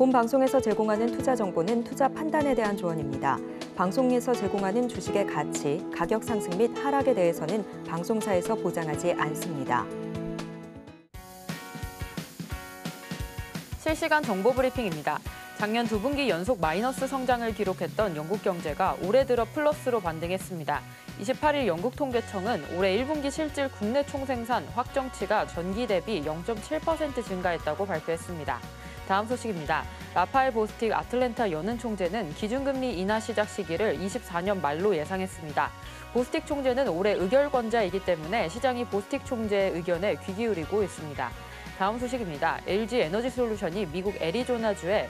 본 방송에서 제공하는 투자 정보는 투자 판단에 대한 조언입니다. 방송에서 제공하는 주식의 가치, 가격 상승 및 하락에 대해서는 방송사에서 보장하지 않습니다. 실시간 정보 브리핑입니다. 작년 두 분기 연속 마이너스 성장을 기록했던 영국 경제가 올해 들어 플러스로 반등했습니다. 28일 영국 통계청은 올해 1분기 실질 국내 총생산 확정치가 전기 대비 0.7% 증가했다고 발표했습니다. 다음 소식입니다. 라파엘 보스틱 아틀랜타 연은 총재는 기준금리 인하 시작 시기를 24년 말로 예상했습니다. 보스틱 총재는 올해 의결권자이기 때문에 시장이 보스틱 총재의 의견에 귀 기울이고 있습니다. 다음 소식입니다. LG 에너지 솔루션이 미국 애리조나주에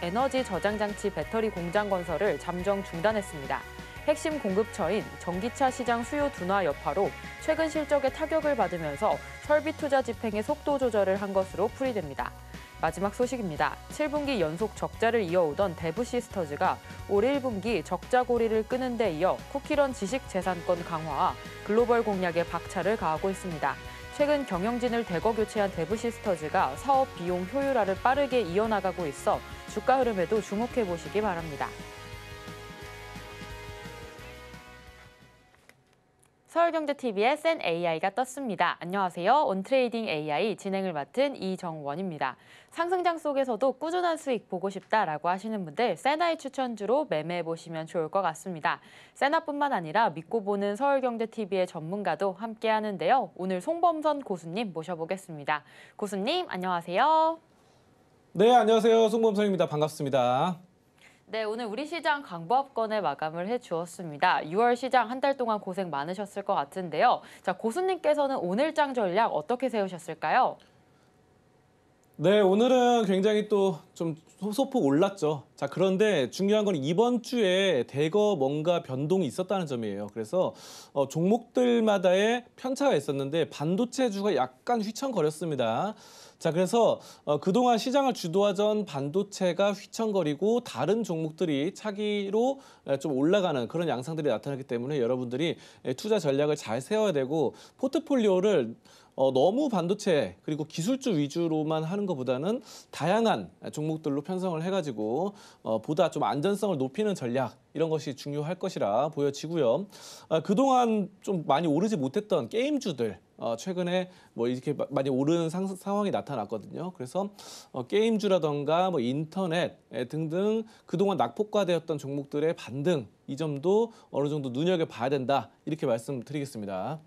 에너지 저장장치 배터리 공장 건설을 잠정 중단했습니다. 핵심 공급처인 전기차 시장 수요 둔화 여파로 최근 실적에 타격을 받으면서 설비 투자 집행의 속도 조절을 한 것으로 풀이됩니다. 마지막 소식입니다. 7분기 연속 적자를 이어오던 대부시스터즈가 올해 1분기 적자고리를 끄는 데 이어 쿠키런 지식재산권 강화와 글로벌 공략에 박차를 가하고 있습니다. 최근 경영진을 대거 교체한 대부시스터즈가 사업 비용 효율화를 빠르게 이어나가고 있어 주가 흐름에도 주목해 보시기 바랍니다. 서울경제TV의 센 AI가 떴습니다. 안녕하세요. 온트레이딩 AI 진행을 맡은 이정원입니다. 상승장 속에서도 꾸준한 수익 보고 싶다라고 하시는 분들 센아의 추천주로 매매해보시면 좋을 것 같습니다. 센아뿐만 아니라 믿고 보는 서울경제TV의 전문가도 함께 하는데요. 오늘 송범선 고수님 모셔보겠습니다. 고수님 안녕하세요. 네, 안녕하세요. 송범선입니다. 반갑습니다. 네, 오늘 우리 시장 강보합 건에 마감을 해주었습니다. 6월 시장 한 달 동안 고생 많으셨을 것 같은데요. 자, 고수님께서는 오늘장 전략 어떻게 세우셨을까요? 네, 오늘은 굉장히 또 좀 소폭 올랐죠. 자, 그런데 중요한 건 이번 주에 대거 뭔가 변동이 있었다는 점이에요. 그래서 어, 종목들마다의 편차가 있었는데 반도체주가 약간 휘청거렸습니다. 자, 그래서 어, 그동안 시장을 주도하던 반도체가 휘청거리고 다른 종목들이 차기로 좀 올라가는 그런 양상들이 나타났기 때문에 여러분들이 투자 전략을 잘 세워야 되고 포트폴리오를 어, 너무 반도체 그리고 기술주 위주로만 하는 것보다는 다양한 종목들로 편성을 해가지고 어, 보다 좀 안전성을 높이는 전략 이런 것이 중요할 것이라 보여지고요. 어, 그동안 좀 많이 오르지 못했던 게임주들 어, 최근에 뭐 이렇게 많이 오르는 상, 상황이 나타났거든요. 그래서 어, 게임주라던가 뭐 인터넷 등등 그동안 낙폭과되었던 종목들의 반등 이 점도 어느 정도 눈여겨봐야 된다 이렇게 말씀드리겠습니다.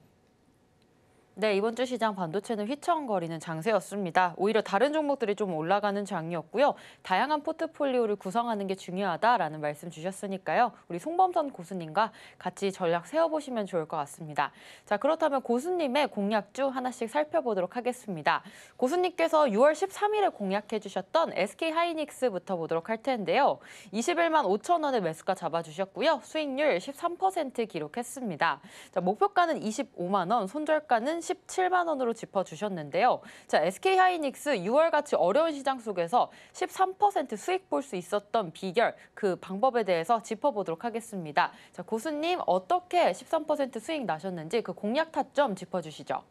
네, 이번 주 시장 반도체는 휘청거리는 장세였습니다. 오히려 다른 종목들이 좀 올라가는 장이었고요. 다양한 포트폴리오를 구성하는 게 중요하다라는 말씀 주셨으니까요. 우리 송범선 고수님과 같이 전략 세워보시면 좋을 것 같습니다. 자, 그렇다면 고수님의 공약주 하나씩 살펴보도록 하겠습니다. 고수님께서 6월 13일에 공약해 주셨던 SK 하이닉스부터 보도록 할 텐데요. 21만 5천 원의 매수가 잡아주셨고요. 수익률 13% 기록했습니다. 자, 목표가는 25만 원, 손절가는 1 7만 원으로 짚어주셨는데요. 자, SK하이닉스 6월같이 어려운 시장 속에서 13% 수익 볼 수 있었던 비결, 그 방법에 대해서 짚어보도록 하겠습니다. 자, 고수님 어떻게 13% 수익 나셨는지 그 공략 타점 짚어주시죠.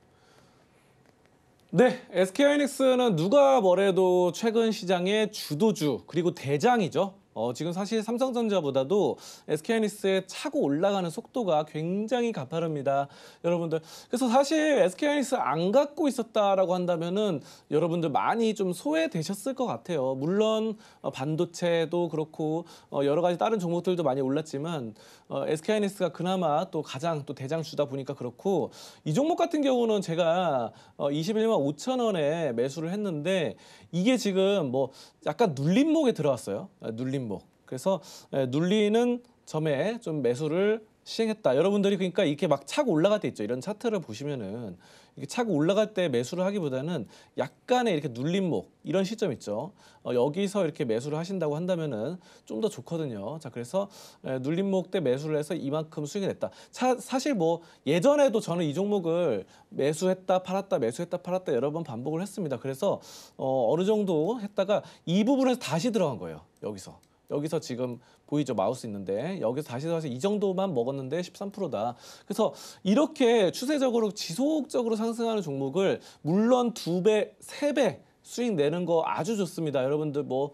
네, SK하이닉스는 누가 뭐래도 최근 시장의 주도주 그리고 대장이죠. 어, 지금 사실 삼성전자보다도 SK하이닉스의 차고 올라가는 속도가 굉장히 가파릅니다. 여러분들 그래서 사실 SK하이닉스 안 갖고 있었다라고 한다면은 여러분들 많이 좀 소외되셨을 것 같아요. 물론 어, 반도체도 그렇고 어, 여러 가지 다른 종목들도 많이 올랐지만 어, SK하이닉스가 그나마 또 가장 또 대장주다 보니까 그렇고 이 종목 같은 경우는 제가 어, 21만 5천 원에 매수를 했는데 이게 지금 뭐 약간 눌림목에 들어왔어요. 아, 눌림목. 그래서 예, 눌리는 점에 좀 매수를 시행했다. 여러분들이 그러니까 이렇게 막 차고 올라갈 때 있죠. 이런 차트를 보시면은 이렇게 차고 올라갈 때 매수를 하기보다는 약간의 이렇게 눌림목 이런 시점 있죠. 어, 여기서 이렇게 매수를 하신다고 한다면은 좀 더 좋거든요. 자 그래서 에, 눌림목 때 매수를 해서 이만큼 수익이 냈다. 차, 사실 뭐 예전에도 저는 이 종목을 매수했다 팔았다 매수했다 팔았다 여러 번 반복을 했습니다. 그래서 어, 어느 정도 했다가 이 부분에서 다시 들어간 거예요. 여기서. 여기서 지금 보이죠 마우스 있는데 여기서 다시 다시 이 정도만 먹었는데 13%다. 그래서 이렇게 추세적으로 지속적으로 상승하는 종목을 물론 두 배, 세 배 수익 내는 거 아주 좋습니다. 여러분들 뭐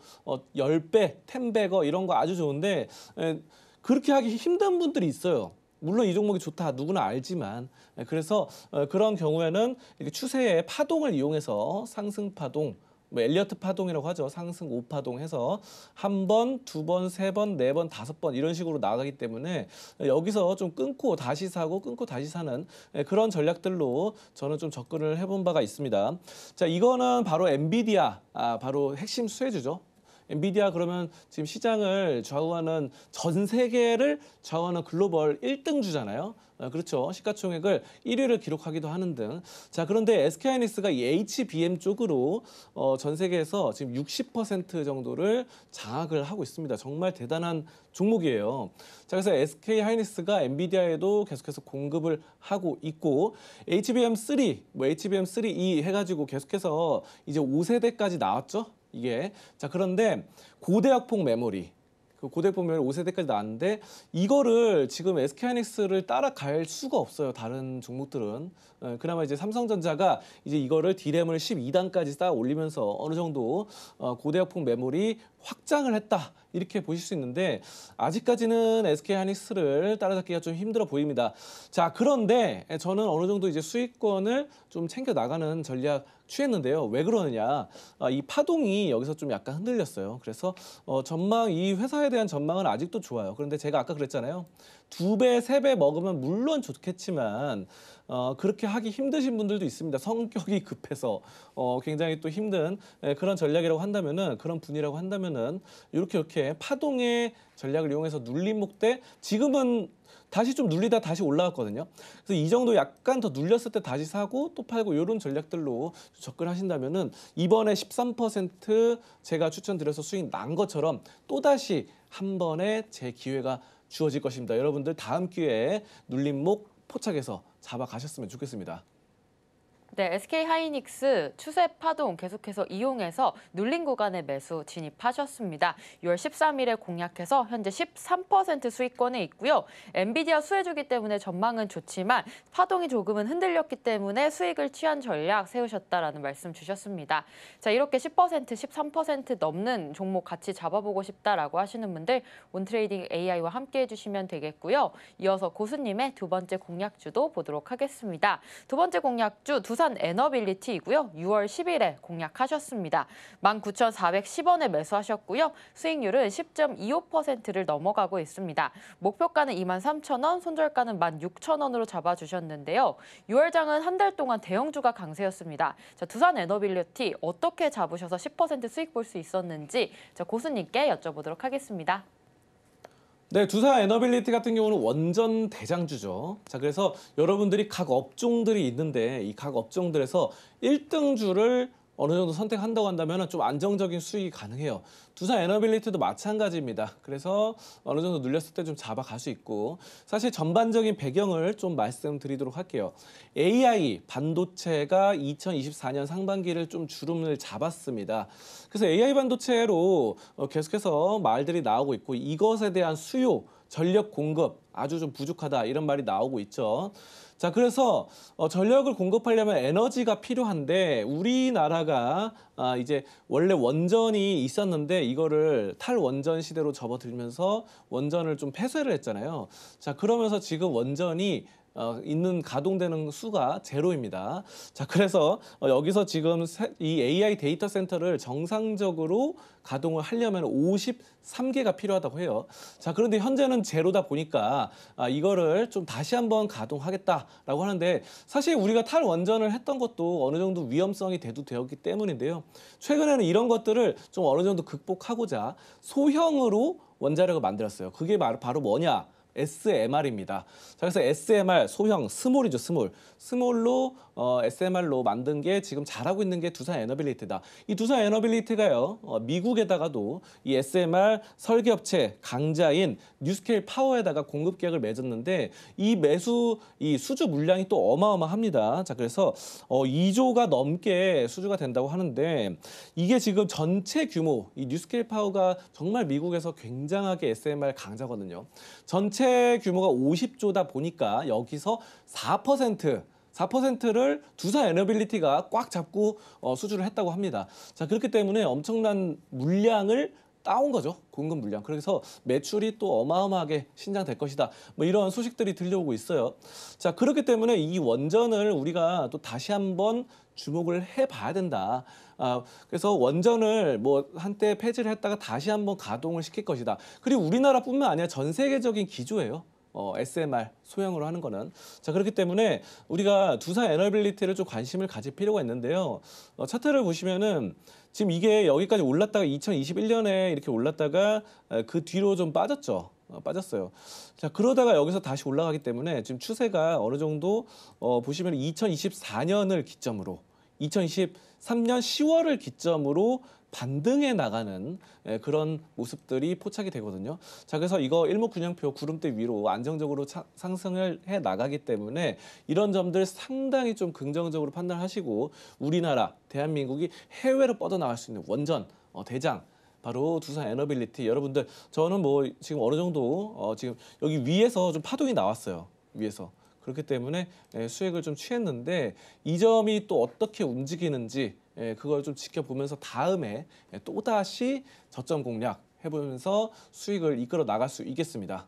10배, 어, 10배거 이런 거 아주 좋은데 그렇게 하기 힘든 분들이 있어요. 물론 이 종목이 좋다 누구나 알지만 그래서 어, 그런 경우에는 추세의 파동을 이용해서 상승 파동 뭐 엘리어트 파동이라고 하죠. 상승 5파동 해서 한 번, 두 번, 세 번, 네 번, 다섯 번 이런 식으로 나가기 때문에 여기서 좀 끊고 다시 사고 끊고 다시 사는 예, 그런 전략들로 저는 좀 접근을 해본 바가 있습니다. 자, 이거는 바로 엔비디아, 아, 바로 핵심 수혜주죠. 엔비디아 그러면 지금 시장을 좌우하는 전 세계를 좌우하는 글로벌 1등 주잖아요. 아, 그렇죠. 시가총액을 1위를 기록하기도 하는 등. 자, 그런데 SK하이닉스가 HBM 쪽으로 어, 전 세계에서 지금 60% 정도를 장악을 하고 있습니다. 정말 대단한 종목이에요. 자, 그래서 SK하이닉스가 엔비디아에도 계속해서 공급을 하고 있고 HBM3, 뭐 HBM3E 해가지고 계속해서 이제 5세대까지 나왔죠. 이게 자 그런데 고대역폭 메모리 그 고대역폭 메모리 5세대까지 나왔는데 이거를 지금 SK하이닉스를 따라갈 수가 없어요 다른 종목들은 예, 그나마 이제 삼성전자가 이제 이거를 디램을 12단까지 쌓아 올리면서 어느 정도 어, 고대역폭 메모리 확장을 했다 이렇게 보실 수 있는데 아직까지는 SK 하이닉스를 따라잡기가 좀 힘들어 보입니다. 자 그런데 저는 어느 정도 이제 수익권을 좀 챙겨 나가는 전략 취했는데요. 왜 그러느냐? 아, 이 파동이 여기서 좀 약간 흔들렸어요. 그래서 어, 전망 이 회사에 대한 전망은 아직도 좋아요. 그런데 제가 아까 그랬잖아요. 두 배, 세 배 먹으면 물론 좋겠지만 어, 그렇게 하기 힘드신 분들도 있습니다. 성격이 급해서 어, 굉장히 또 힘든 예, 그런 전략이라고 한다면은 그런 분이라고 한다면은 이렇게 이렇게 파동의 전략을 이용해서 눌림목 때 지금은 다시 좀 눌리다 다시 올라왔거든요. 그래서 이 정도 약간 더 눌렸을 때 다시 사고 또 팔고 이런 전략들로 접근하신다면은 이번에 13% 제가 추천드려서 수익 난 것처럼 또 다시 한 번에 제 기회가 주어질 것입니다. 여러분들 다음 기회에 눌림목 포착해서 잡아가셨으면 좋겠습니다. 네, SK 하이닉스 추세 파동 계속해서 이용해서 눌린 구간에 매수 진입하셨습니다. 6월 13일에 공략해서 현재 13% 수익권에 있고요. 엔비디아 수혜주기 때문에 전망은 좋지만 파동이 조금은 흔들렸기 때문에 수익을 취한 전략 세우셨다라는 말씀 주셨습니다. 자, 이렇게 10%, 13% 넘는 종목 같이 잡아보고 싶다라고 하시는 분들 온트레이딩 AI와 함께 해주시면 되겠고요. 이어서 고수님의 두 번째 공략주도 보도록 하겠습니다. 두 번째 공략주 두 부산 에너빌리티이고요. 6월 10일에 공략하셨습니다. 19,410원에 매수하셨고요. 수익률은 10.25%를 넘어가고 있습니다. 목표가는 23,000원, 손절가는 16,000원으로 잡아주셨는데요. 6월장은 한 달 동안 대형주가 강세였습니다. 자, 두산 에너빌리티 어떻게 잡으셔서 10% 수익 볼 수 있었는지 자, 고수님께 여쭤보도록 하겠습니다. 네, 두산 에너빌리티 같은 경우는 원전 대장주죠. 자, 그래서 여러분들이 각 업종들이 있는데 이 각 업종들에서 1등주를 어느 정도 선택한다고 한다면 좀 안정적인 수익이 가능해요. 두산 에너빌리티도 마찬가지입니다. 그래서 어느 정도 눌렸을 때 좀 잡아갈 수 있고 사실 전반적인 배경을 좀 말씀드리도록 할게요. AI 반도체가 2024년 상반기를 좀 주름을 잡았습니다. 그래서 AI 반도체로 어, 계속해서 말들이 나오고 있고 이것에 대한 수요 전력 공급 아주 좀 부족하다 이런 말이 나오고 있죠. 자, 그래서 어, 전력을 공급하려면 에너지가 필요한데 우리나라가 아, 이제 원래 원전이 있었는데 이거를 탈원전 시대로 접어들면서 원전을 좀 폐쇄를 했잖아요. 자, 그러면서 지금 원전이 어, 있는 가동되는 수가 제로입니다. 자, 그래서 어, 여기서 지금 세, 이 AI 데이터 센터를 정상적으로 가동을 하려면 53개가 필요하다고 해요. 자, 그런데 현재는 제로다 보니까 아, 이거를 좀 다시 한번 가동하겠다라고 하는데 사실 우리가 탈원전을 했던 것도 어느 정도 위험성이 대두되었기 때문인데요. 최근에는 이런 것들을 좀 어느 정도 극복하고자 소형으로 원자력을 만들었어요. 그게 바로 뭐냐? SMR입니다. 자, 그래서 SMR 소형 스몰이죠, 스몰. 스몰로 어, SMR로 만든 게 지금 잘하고 있는 게 두산 에너빌리티다. 이 두산 에너빌리티가요. 어, 미국에다가도 이 SMR 설계 업체 강자인 뉴스케일 파워에다가 공급 계약을 맺었는데 이 매수 이 수주 물량이 또 어마어마합니다. 자, 그래서 어, 2조가 넘게 수주가 된다고 하는데 이게 지금 전체 규모 이 뉴스케일 파워가 정말 미국에서 굉장하게 SMR 강자거든요. 전체 국채 규모가 50조다 보니까 여기서 4% 4%를 두산 에너빌리티가 꽉 잡고 어, 수주를 했다고 합니다. 자 그렇기 때문에 엄청난 물량을 따온 거죠 공급 물량 그래서 매출이 또 어마어마하게 신장될 것이다 뭐 이런 소식들이 들려오고 있어요 자 그렇기 때문에 이 원전을 우리가 또 다시 한번 주목을 해봐야 된다 아 그래서 원전을 뭐 한때 폐지를 했다가 다시 한번 가동을 시킬 것이다 그리고 우리나라뿐만 아니라 전 세계적인 기조예요 어, SMR 소형으로 하는 거는 자 그렇기 때문에 우리가 두산 에너빌리티를 좀 관심을 가질 필요가 있는데요 어, 차트를 보시면은 지금 이게 여기까지 올랐다가 2021년에 이렇게 올랐다가 그 뒤로 좀 빠졌죠. 어, 빠졌어요. 자 그러다가 여기서 다시 올라가기 때문에 지금 추세가 어느 정도 어, 보시면 2024년을 기점으로 2023년 10월을 기점으로 반등해 나가는 예, 그런 모습들이 포착이 되거든요. 자 그래서 이거 일목균형표 구름대 위로 안정적으로 차, 상승을 해 나가기 때문에 이런 점들 상당히 좀 긍정적으로 판단하시고 우리나라 대한민국이 해외로 뻗어 나갈 수 있는 원전 어, 대장 바로 두산 에너빌리티 여러분들 저는 뭐 지금 어느 정도 어, 지금 여기 위에서 좀 파동이 나왔어요 위에서 그렇기 때문에 예, 수익을 좀 취했는데 이 점이 또 어떻게 움직이는지 예, 그걸 좀 지켜보면서 다음에 예, 또다시 저점 공략 해보면서 수익을 이끌어 나갈 수 있겠습니다.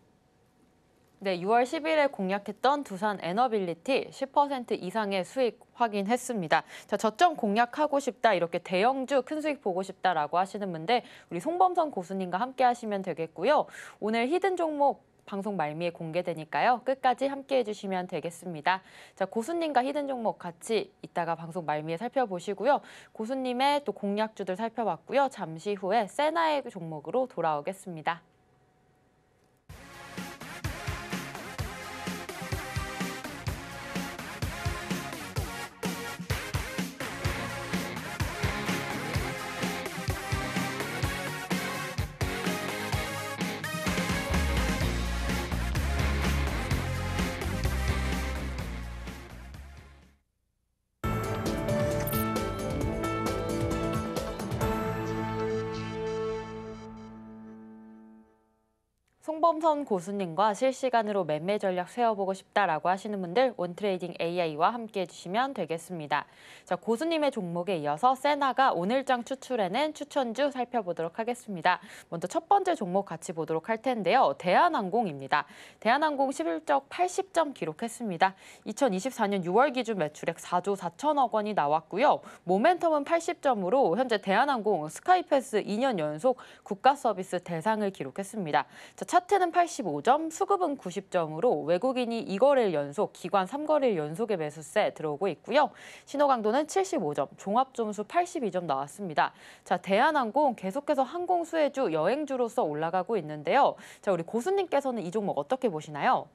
네, 6월 10일에 공략했던 두산 에너빌리티 10% 이상의 수익 확인했습니다. 자, 저점 공략하고 싶다, 이렇게 대형주 큰 수익 보고 싶다라고 하시는 분들 우리 송범선 고수님과 함께 하시면 되겠고요. 오늘 히든 종목 방송 말미에 공개되니까요. 끝까지 함께해 주시면 되겠습니다. 자, 고수님과 히든 종목 같이 이따가 방송 말미에 살펴보시고요. 고수님의 또 공략주들 살펴봤고요. 잠시 후에 세나의 종목으로 돌아오겠습니다. 송범선 고수님과 실시간으로 매매 전략 세워보고 싶다라고 하시는 분들 온트레이딩 AI와 함께 해주시면 되겠습니다. 자, 고수님의 종목에 이어서 세나가 오늘장 추출에는 추천주 살펴보도록 하겠습니다. 먼저 첫 번째 종목 같이 보도록 할 텐데요. 대한항공입니다. 대한항공 실적 80점 기록했습니다. 2024년 6월 기준 매출액 4조 4천억 원이 나왔고요. 모멘텀은 80점으로 현재 대한항공 스카이패스 2년 연속 국가서비스 대상을 기록했습니다. 차트는 85점, 수급은 90점으로 외국인이 2거래일 연속, 기관 3거래일 연속의 매수세 들어오고 있고요. 신호강도는 75점, 종합점수 82점 나왔습니다. 자, 대한항공 계속해서 항공 수혜주, 여행주로서 올라가고 있는데요. 자, 우리 고수님께서는 이 종목 어떻게 보시나요?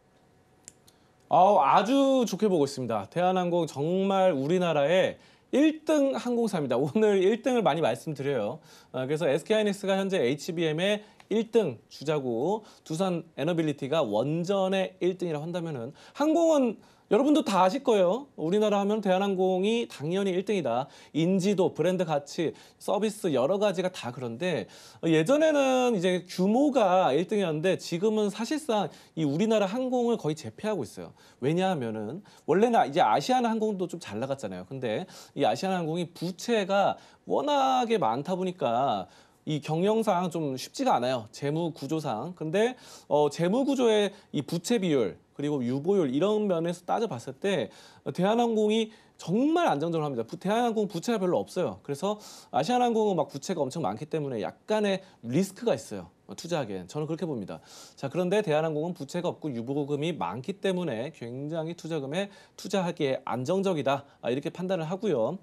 어, 아주 좋게 보고 있습니다. 대한항공 정말 우리나라에 1등 항공사입니다. 오늘 1등을 많이 말씀드려요. 아, 그래서 SK하이닉스가 현재 HBM의 1등 주자고 두산 에너빌리티가 원전의 1등이라고 한다면은 항공은 여러분도 다 아실 거예요. 우리나라 하면 대한항공이 당연히 1등이다. 인지도, 브랜드 가치, 서비스 여러 가지가 다 그런데 예전에는 이제 규모가 1등이었는데 지금은 사실상 이 우리나라 항공을 거의 제패하고 있어요. 왜냐하면은 원래는 아, 이제 아시아나 항공도 좀 잘 나갔잖아요. 근데 이 아시아나 항공이 부채가 워낙에 많다 보니까 이 경영상 좀 쉽지가 않아요. 재무 구조상. 근데 어, 재무 구조의 이 부채 비율 그리고 유보율 이런 면에서 따져봤을 때 대한항공이 정말 안정적으로합니다 대한항공 부채가 별로 없어요. 그래서 아시아나항공은 막 부채가 엄청 많기 때문에 약간의 리스크가 있어요. 투자하기엔 저는 그렇게 봅니다. 자 그런데 대한항공은 부채가 없고 유보금이 많기 때문에 굉장히 투자금에 투자하기에 안정적이다 아, 이렇게 판단을 하고요.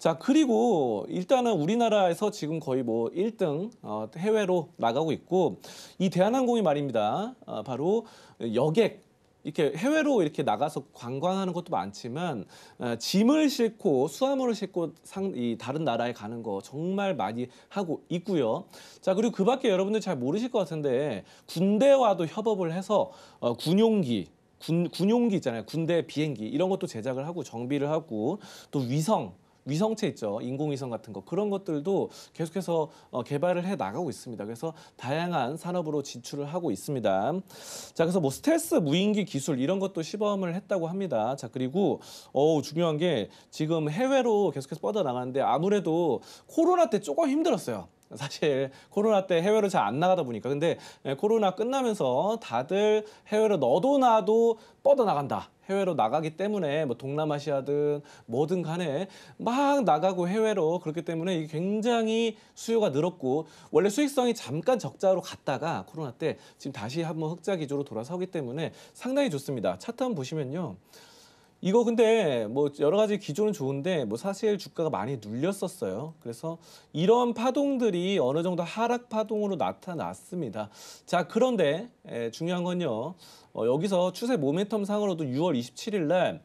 자, 그리고 일단은 우리나라에서 지금 거의 뭐 1등 어, 해외로 나가고 있고 이 대한항공이 말입니다. 어, 바로 여객 이렇게 해외로 이렇게 나가서 관광하는 것도 많지만 어, 짐을 싣고 수화물을 싣고 상, 이 다른 나라에 가는 거 정말 많이 하고 있고요. 자 그리고 그밖에 여러분들 잘 모르실 것 같은데 군대와도 협업을 해서 어, 군용기 군, 군용기 있잖아요. 군대 비행기 이런 것도 제작을 하고 정비를 하고 또 위성 위성체 있죠. 인공위성 같은 거 그런 것들도 계속해서 어, 개발을 해 나가고 있습니다. 그래서 다양한 산업으로 진출을 하고 있습니다. 자, 그래서 뭐 스텔스 무인기 기술 이런 것도 시범을 했다고 합니다. 자, 그리고 어 중요한 게 지금 해외로 계속해서 뻗어 나가는데 아무래도 코로나 때 조금 힘들었어요. 사실 코로나 때 해외로 잘 안 나가다 보니까 근데 예, 코로나 끝나면서 다들 해외로 너도 나도 뻗어 나간다. 해외로 나가기 때문에 뭐 동남아시아든 뭐든 간에 막 나가고 해외로 그렇기 때문에 이게 굉장히 수요가 늘었고 원래 수익성이 잠깐 적자로 갔다가 코로나 때 지금 다시 한번 흑자 기조로 돌아서기 때문에 상당히 좋습니다. 차트 한번 보시면요. 이거 근데 뭐 여러 가지 기조는 좋은데 뭐 사실 주가가 많이 눌렸었어요. 그래서 이런 파동들이 어느 정도 하락 파동으로 나타났습니다. 자, 그런데 중요한 건요. 어, 여기서 추세 모멘텀 상으로도 6월 27일 날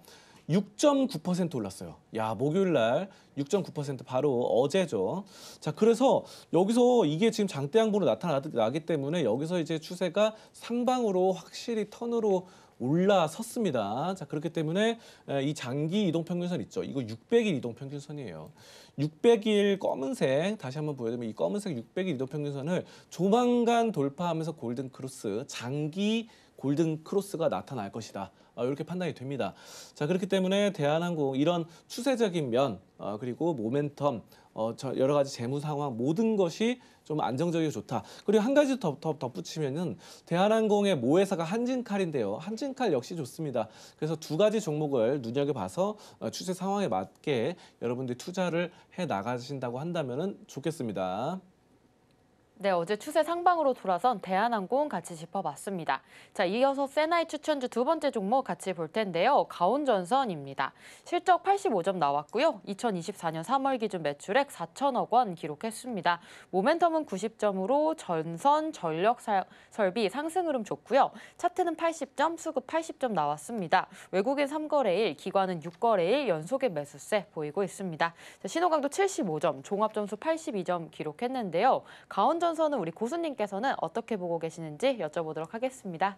6.9% 올랐어요. 야, 목요일 날6.9% 바로 어제죠. 자, 그래서 여기서 이게 지금 장대 양봉으로 나타나기 때문에 여기서 이제 추세가 상방으로 확실히 턴으로 올라섰습니다. 자, 그렇기 때문에 이 장기 이동 평균선 있죠. 이거 600일 이동 평균선이에요. 600일 검은색 다시 한번 보여드리면 이 검은색 600일 이동 평균선을 조만간 돌파하면서 골든 크로스 장기 골든 크로스가 나타날 것이다. 어, 이렇게 판단이 됩니다. 자 그렇기 때문에 대한항공 이런 추세적인 면 어, 그리고 모멘텀 어, 여러 가지 재무 상황 모든 것이 좀 안정적이고 좋다. 그리고 한 가지 더, 더 덧붙이면은 대한항공의 모회사가 한진칼인데요. 한진칼 역시 좋습니다. 그래서 두 가지 종목을 눈여겨봐서 추세 상황에 맞게 여러분들이 투자를 해 나가신다고 한다면은 좋겠습니다. 네, 어제 추세 상방으로 돌아선 대한항공 같이 짚어봤습니다. 자, 이어서 세나이 추천주 두 번째 종목 같이 볼 텐데요. 가온전선입니다. 실적 85점 나왔고요. 2024년 3월 기준 매출액 4천억 원 기록했습니다. 모멘텀은 90점으로 전선, 전력 사, 설비 상승 흐름 좋고요. 차트는 80점, 수급 80점 나왔습니다. 외국인 3거래일, 기관은 6거래일 연속의 매수세 보이고 있습니다. 자, 신호강도 75점, 종합점수 82점 기록했는데요. 가온전 선은 우리 고수님께서는 어떻게 보고 계시는지 여쭤보도록 하겠습니다.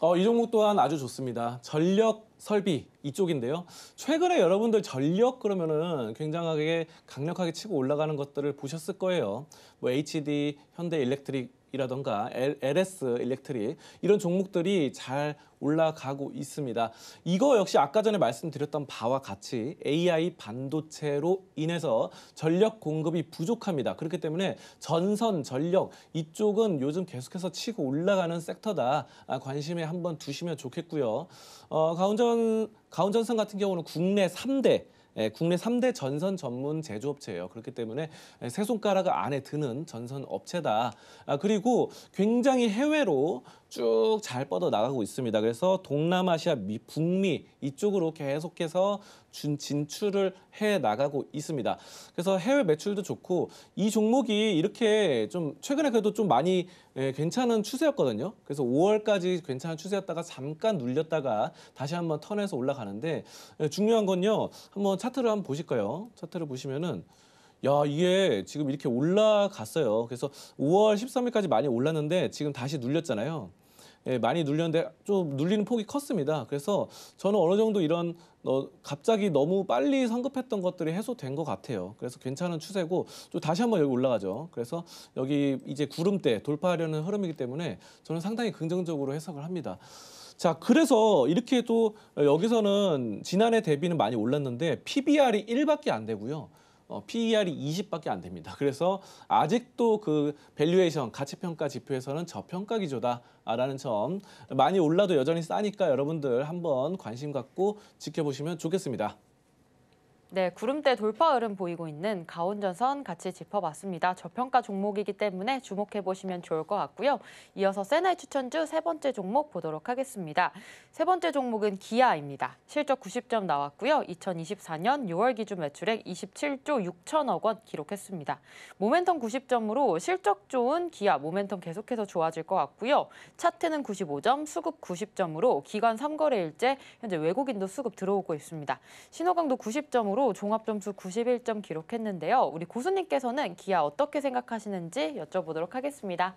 어, 이 종목 또한 아주 좋습니다. 전력 설비 이쪽인데요. 최근에 여러분들 전력 그러면은 굉장하게 강력하게 치고 올라가는 것들을 보셨을 거예요. 뭐 HD, 현대 일렉트릭 이라던가 LS 일렉트리 이런 종목들이 잘 올라가고 있습니다. 이거 역시 아까 전에 말씀드렸던 바와 같이 AI 반도체로 인해서 전력 공급이 부족합니다. 그렇기 때문에 전선, 전력 이쪽은 요즘 계속해서 치고 올라가는 섹터다. 아, 관심에 한번 두시면 좋겠고요. 어, 가운전, 가운전선 같은 경우는 국내 3대 예, 국내 3대 전선 전문 제조업체예요. 그렇기 때문에 예, 세 손가락 안에 드는 전선 업체다. 아, 그리고 굉장히 해외로 쭉잘 뻗어 나가고 있습니다. 그래서 동남아시아, 미, 북미 이쪽으로 계속해서 준, 진출을 해 나가고 있습니다. 그래서 해외 매출도 좋고 이 종목이 이렇게 좀 최근에 그래도 좀 많이 예, 괜찮은 추세였거든요. 그래서 5월까지 괜찮은 추세였다가 잠깐 눌렸다가 다시 한번 턴해서 올라가는데 예, 중요한 건요. 한번 차트를 한번 보실까요? 차트를 보시면은 야 이게 지금 이렇게 올라갔어요. 그래서 5월 13일까지 많이 올랐는데 지금 다시 눌렸잖아요. 예, 많이 눌렸는데 좀 눌리는 폭이 컸습니다. 그래서 저는 어느 정도 이런 어, 갑자기 너무 빨리 성급했던 것들이 해소된 것 같아요. 그래서 괜찮은 추세고 좀 다시 한번 여기 올라가죠. 그래서 여기 이제 구름대 돌파하려는 흐름이기 때문에 저는 상당히 긍정적으로 해석을 합니다. 자, 그래서 이렇게 또 여기서는 지난해 대비는 많이 올랐는데 PBR이 1밖에 안 되고요. 어, PER이 20밖에 안 됩니다. 그래서 아직도 그 밸류에이션 가치평가 지표에서는 저평가 기조다라는 점 많이 올라도 여전히 싸니까 여러분들 한번 관심 갖고 지켜보시면 좋겠습니다. 네, 구름대 돌파 흐름 보이고 있는 가온전선 같이 짚어봤습니다. 저평가 종목이기 때문에 주목해보시면 좋을 것 같고요. 이어서 세나의 추천주 세 번째 종목 보도록 하겠습니다. 세 번째 종목은 기아입니다. 실적 90점 나왔고요. 2024년 6월 기준 매출액 27조 6천억 원 기록했습니다. 모멘텀 90점으로 실적 좋은 기아 모멘텀 계속해서 좋아질 것 같고요. 차트는 95점, 수급 90점으로 기간 3거래일째 현재 외국인도 수급 들어오고 있습니다. 신호강도 90점으로 기록으로 종합점수 91점 기록했는데요. 우리 고수님께서는 기아 어떻게 생각하시는지 여쭤보도록 하겠습니다.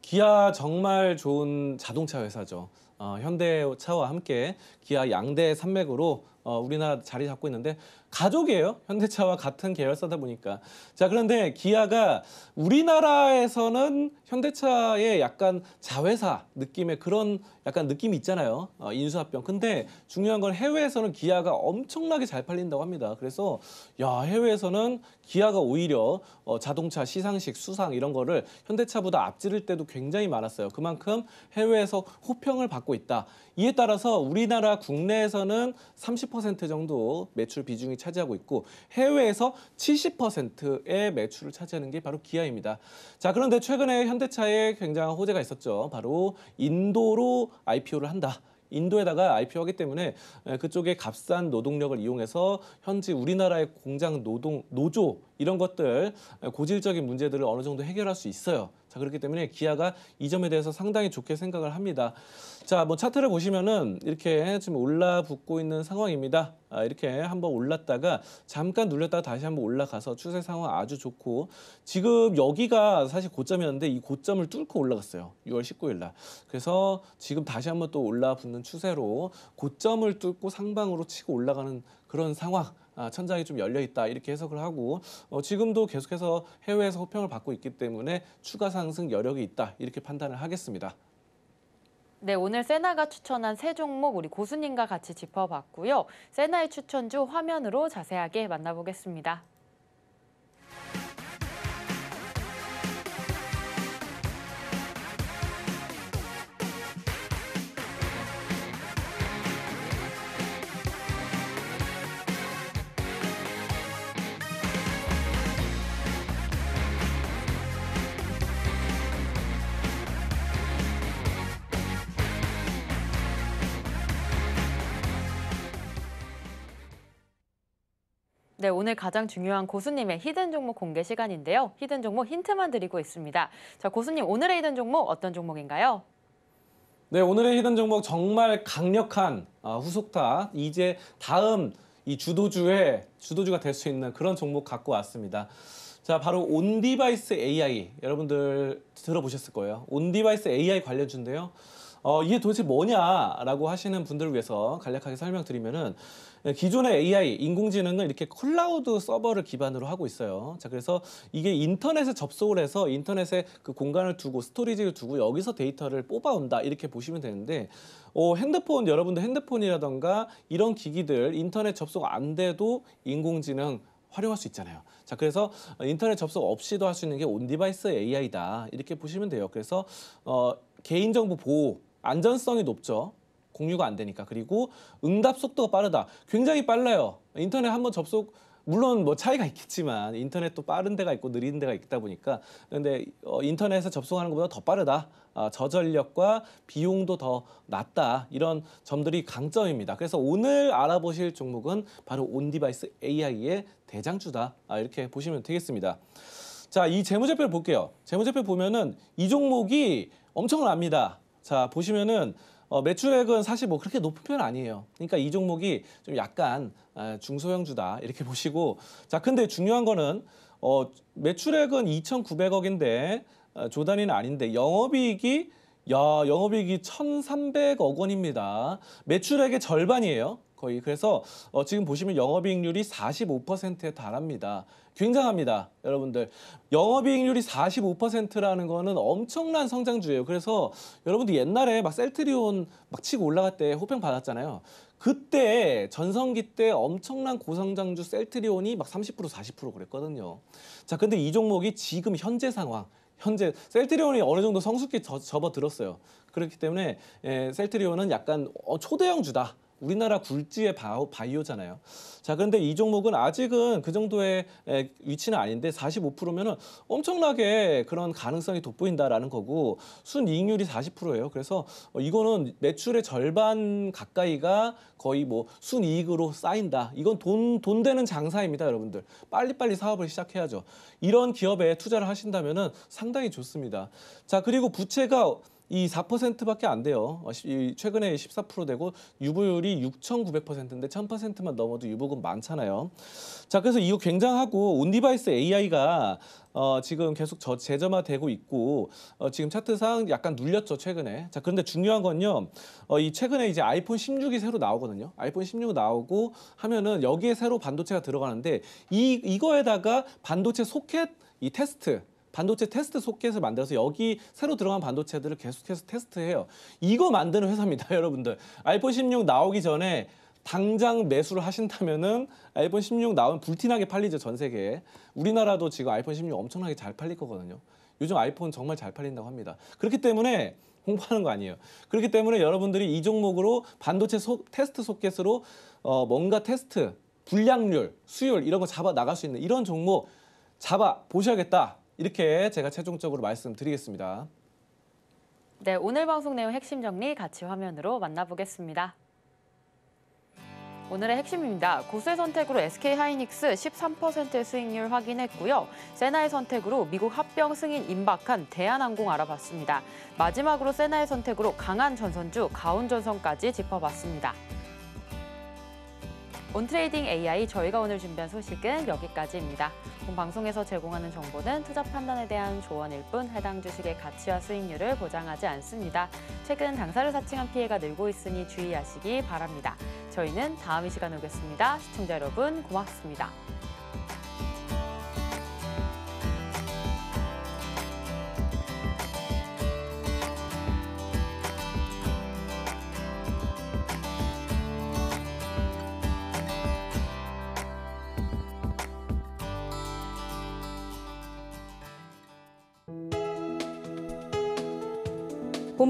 기아 정말 좋은 자동차 회사죠. 어, 현대차와 함께 기아 양대 산맥으로 어, 우리나라 자리 잡고 있는데 가족이에요. 현대차와 같은 계열사다 보니까. 자, 그런데 기아가 우리나라에서는 현대차의 약간 자회사 느낌의 그런 약간 느낌이 있잖아요. 어, 인수합병. 근데 중요한 건 해외에서는 기아가 엄청나게 잘 팔린다고 합니다. 그래서 야, 해외에서는 기아가 오히려 어, 자동차 시상식, 수상 이런 거를 현대차보다 앞지를 때도 굉장히 많았어요. 그만큼 해외에서 호평을 받고 있다. 이에 따라서 우리나라 국내에서는 30% 정도 매출 비중이 차지하고 있고 해외에서 70%의 매출을 차지하는 게 바로 기아입니다. 자 그런데 최근에 현대차에 굉장한 호재가 있었죠. 바로 인도로 IPO를 한다. 인도에다가 IPO하기 때문에 그쪽에 값싼 노동력을 이용해서 현지 우리나라의 공장 노동 노조 이런 것들 고질적인 문제들을 어느 정도 해결할 수 있어요. 자 그렇기 때문에 기아가 이 점에 대해서 상당히 좋게 생각을 합니다. 자뭐 차트를 보시면은 이렇게 지금 올라붙고 있는 상황입니다. 아, 이렇게 한번 올랐다가 잠깐 눌렸다가 다시 한번 올라가서 추세 상황 아주 좋고 지금 여기가 사실 고점이었는데 이 고점을 뚫고 올라갔어요. 6월 19일 날. 그래서 지금 다시 한번 또 올라붙는 추세로 고점을 뚫고 상방으로 치고 올라가는 그런 상황. 아, 천장이 좀 열려 있다 이렇게 해석을 하고 어, 지금도 계속해서 해외에서 호평을 받고 있기 때문에 추가 상승 여력이 있다 이렇게 판단을 하겠습니다. 네, 오늘 세나가 추천한 세 종목 우리 고수님과 같이 짚어봤고요. 세나의 추천주 화면으로 자세하게 만나보겠습니다. 네, 오늘 가장 중요한 고수님의 히든 종목 공개 시간인데요. 히든 종목 힌트만 드리고 있습니다. 자, 고수님 오늘의 히든 종목 어떤 종목인가요? 네, 오늘의 히든 종목 정말 강력한 아, 후속타 이제 다음 이 주도주의 주도주가 될 수 있는 그런 종목 갖고 왔습니다. 자, 바로 온디바이스 AI 여러분들 들어보셨을 거예요. 온디바이스 AI 관련주인데요. 어, 이게 도대체 뭐냐라고 하시는 분들을 위해서 간략하게 설명드리면은 네, 기존의 AI 인공지능은 이렇게 클라우드 서버를 기반으로 하고 있어요. 자 그래서 이게 인터넷에 접속을 해서 인터넷에 그 공간을 두고 스토리지를 두고 여기서 데이터를 뽑아온다 이렇게 보시면 되는데 어, 핸드폰 여러분들 핸드폰이라던가 이런 기기들 인터넷 접속 안 돼도 인공지능 활용할 수 있잖아요. 자, 그래서 인터넷 접속 없이도 할 수 있는 게 온디바이스 AI다. 이렇게 보시면 돼요. 그래서 어, 개인정보 보호, 안전성이 높죠. 공유가 안 되니까 그리고 응답 속도가 빠르다 굉장히 빨라요 인터넷 한번 접속 물론 뭐 차이가 있겠지만 인터넷도 빠른 데가 있고 느린 데가 있다 보니까 그런데 어, 인터넷에 접속하는 것보다 더 빠르다 어, 저전력과 비용도 더 낮다 이런 점들이 강점입니다 그래서 오늘 알아보실 종목은 바로 온디바이스 AI의 대장주다 아, 이렇게 보시면 되겠습니다 자 이 재무제표를 볼게요 재무제표 보면은 이 종목이 엄청납니다 자 보시면은 어, 매출액은 사실 뭐 그렇게 높은 편은 아니에요. 그러니까 이 종목이 좀 약간 아, 중소형주다 이렇게 보시고 자 근데 중요한 거는 어, 매출액은 2,900억인데 어, 조단위는 아닌데 영업이익이 야 영업이익이 1,300억 원입니다. 매출액의 절반이에요. 거의. 그래서 어, 지금 보시면 영업이익률이 45%에 달합니다. 굉장합니다, 여러분들. 영업이익률이 45%라는 거는 엄청난 성장주예요. 그래서 여러분들 옛날에 막 셀트리온 막 치고 올라갈 때 호평 받았잖아요. 그때 전성기 때 엄청난 고성장주 셀트리온이 막30% 40% 그랬거든요. 자, 근데 이 종목이 지금 현재 상황 현재 셀트리온이 어느 정도 성숙히 접어들었어요. 그렇기 때문에 예, 셀트리온은 약간 어, 초대형주다. 우리나라 굴지의 바이오, 잖아요자 그런데 이 종목은 아직은 그 정도의 위치는 아닌데 45%면은 엄청나게 그런 가능성이 돋보인다라는 거고 순이익률이 40%예요. 그래서 어, 이거는 매출의 절반 가까이가 거의 뭐 순이익으로 쌓인다. 이건 돈 돈 되는 장사입니다, 여러분들. 빨리빨리 사업을 시작해야죠. 이런 기업에 투자를 하신다면은 상당히 좋습니다. 자 그리고 부채가 이 4%밖에 안 돼요. 어, 최근에 14% 되고 유보율이 6,900%인데 1,000%만 넘어도 유보금 많잖아요. 자, 그래서 이거 굉장하고 온디바이스 AI가 어, 지금 계속 저 재점화되고 있고 어, 지금 차트상 약간 눌렸죠 최근에. 자 그런데 중요한 건요. 어, 이 최근에 이제 아이폰 16이 새로 나오거든요. 아이폰 16 나오고 하면은 여기에 새로 반도체가 들어가는데 이 이거에다가 반도체 소켓 이 테스트 반도체 테스트 소켓을 만들어서 여기 새로 들어간 반도체들을 계속해서 테스트해요. 이거 만드는 회사입니다, 여러분들. 아이폰 16 나오기 전에 당장 매수를 하신다면은 아이폰 16 나오면 불티나게 팔리죠, 전 세계에. 우리나라도 지금 아이폰 16 엄청나게 잘 팔릴 거거든요. 요즘 아이폰 정말 잘 팔린다고 합니다. 그렇기 때문에 홍보하는 거 아니에요. 그렇기 때문에 여러분들이 이 종목으로 반도체 소, 테스트 소켓으로 어, 뭔가 테스트, 불량률, 수율 이런 거 잡아 나갈 수 있는 이런 종목 잡아 보셔야겠다. 이렇게 제가 최종적으로 말씀드리겠습니다. 네, 오늘 방송 내용 핵심 정리 같이 화면으로 만나보겠습니다. 오늘의 핵심입니다. 고수의 선택으로 SK 하이닉스 13%의 수익률 확인했고요. 세나의 선택으로 미국 합병 승인 임박한 대한항공 알아봤습니다. 마지막으로 세나의 선택으로 강한 전선주 가온전선까지 짚어봤습니다. 온트레이딩 AI 저희가 오늘 준비한 소식은 여기까지입니다. 본 방송에서 제공하는 정보는 투자 판단에 대한 조언일 뿐 해당 주식의 가치와 수익률을 보장하지 않습니다. 최근 당사를 사칭한 피해가 늘고 있으니 주의하시기 바랍니다. 저희는 다음 이 시간 오겠습니다. 시청자 여러분 고맙습니다.